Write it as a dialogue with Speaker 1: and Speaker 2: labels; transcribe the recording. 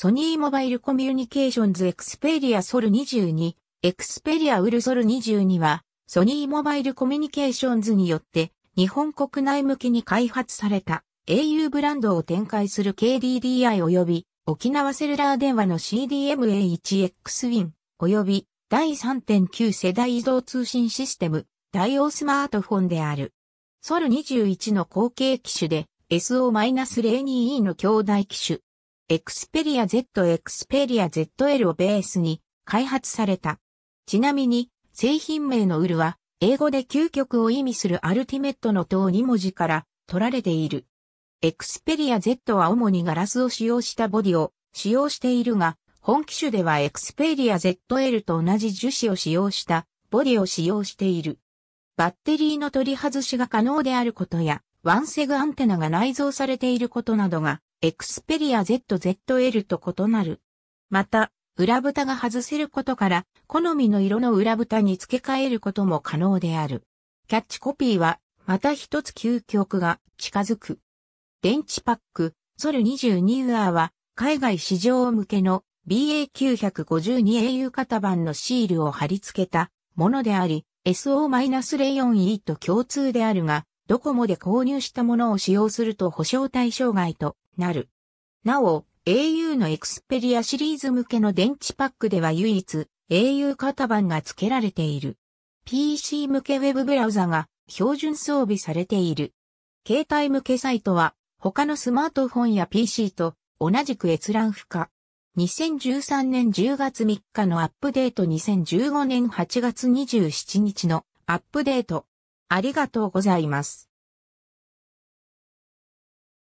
Speaker 1: ソニーモバイルコミュニケーションズエクスペリアソル22、エクスペリアウルソル22は、ソニーモバイルコミュニケーションズによって、日本国内向けに開発された au ブランドを展開する KDDI 及び沖縄セルラー電話の CDMA1X Win 及び第3.9世代移動通信システム対応スマートフォンである。ソル21の後継機種で SO-02E の兄弟機種エクスペリア Z、エクスペリア ZL をベースに開発された。ちなみに、製品名のウルは、英語で究極を意味するアルティメットの等2文字から取られている。エクスペリア Z は主にガラスを使用したボディを使用しているが、本機種ではエクスペリア ZL と同じ樹脂を使用したボディを使用している。バッテリーの取り外しが可能であることや、ワンセグアンテナが内蔵されていることなどがエクスペリア ZZL と異なる。また、裏蓋が外せることから、好みの色の裏蓋に付け替えることも可能である。キャッチコピーは、また一つ究極が近づく。電池パック、ソル2 2アーは、海外市場向けの BA952AU 型番のシールを貼り付けたものであり、SO-04E と共通であるが、ドコモで購入したものを使用すると保証対象外となる。なお、au のエクスペリアシリーズ向けの電池パックでは唯一 au 型番が付けられている。PC 向けウェブブラウザが標準装備されている。携帯向けサイトは他のスマートフォンや PC と同じく閲覧不可。2013年10月3日のアップデート2015年8月27日のアップデート。ありがとうござい
Speaker 2: ます。